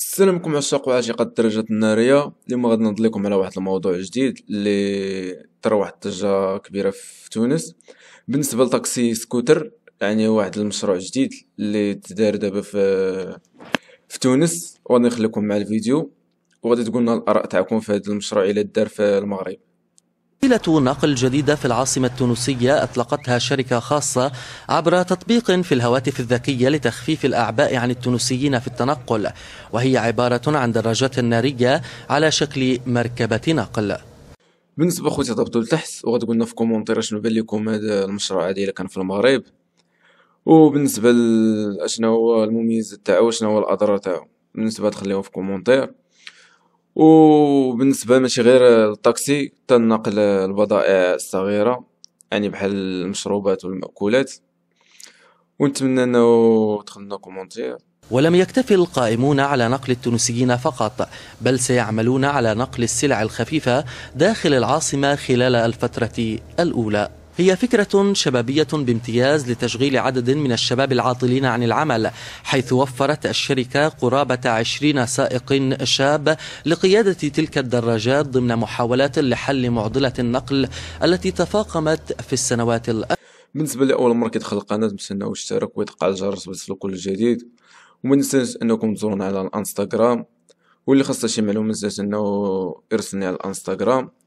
السلام عليكم عشاق وعاشقة الدرجات النارية اليوم غادي نهضر لكم على واحد الموضوع جديد اللي ترى واحد الضجة كبيرة في تونس بالنسبة لتاكسي سكوتر يعني واحد المشروع جديد اللي تدار دابا في تونس وغادي نخليكم مع الفيديو وغادي تقولنا الاراء تاعكم في هذا المشروع الى دار في المغرب وسيلة نقل جديدة في العاصمة التونسية أطلقتها شركة خاصة عبر تطبيق في الهواتف الذكية لتخفيف الأعباء عن التونسيين في التنقل وهي عبارة عن دراجات نارية على شكل مركبة نقل بالنسبة أخوتي ضبط لتحت وغد قلنا في كومنتر شنو بليكم هذا المشروع هذا اللي كان في المغرب وبالنسبة لأشنا هو المميز تاعو شنو هو الأضرار تاعو بالنسبة تخليهم في كومنتر وبالنسبه ماشي غير الطاكسي تنقل البضائع الصغيره يعني بحال المشروبات والمأكولات ونتمنى انه تخلنا كومونتير ولم يكتف القائمون على نقل التونسيين فقط بل سيعملون على نقل السلع الخفيفه داخل العاصمه خلال الفتره الاولى هي فكرة شبابية بامتياز لتشغيل عدد من الشباب العاطلين عن العمل حيث وفرت الشركة قرابة 20 سائق شاب لقيادة تلك الدراجات ضمن محاولات لحل معضلة النقل التي تفاقمت في السنوات الأخيرة بالنسبة لأول مرة كيدخل القناة متسناو ويدق على الجرس باش كل جديد وما ننساش انكم تزورونا على الانستغرام واللي خاصه شي معلومه ننساش انه يرسلني على الانستغرام